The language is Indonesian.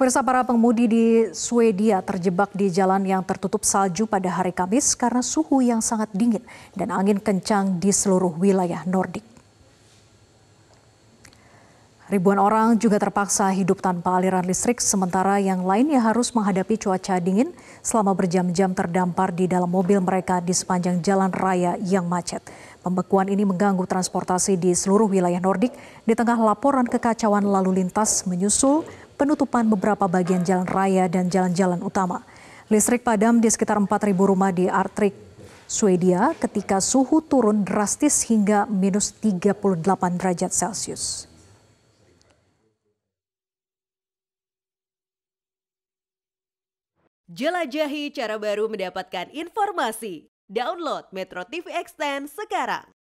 Pemirsa para pengemudi di Swedia terjebak di jalan yang tertutup salju pada hari Kamis karena suhu yang sangat dingin dan angin kencang di seluruh wilayah Nordik. Ribuan orang juga terpaksa hidup tanpa aliran listrik, sementara yang lainnya harus menghadapi cuaca dingin selama berjam-jam terdampar di dalam mobil mereka di sepanjang jalan raya yang macet. Pembekuan ini mengganggu transportasi di seluruh wilayah Nordik di tengah laporan kekacauan lalu lintas menyusul penutupan beberapa bagian jalan raya dan jalan-jalan utama. Listrik padam di sekitar 4.000 rumah di Artrik, Swedia ketika suhu turun drastis hingga minus 38 derajat Celcius. Jelajahi cara baru mendapatkan informasi. Download Metro TV Extend sekarang.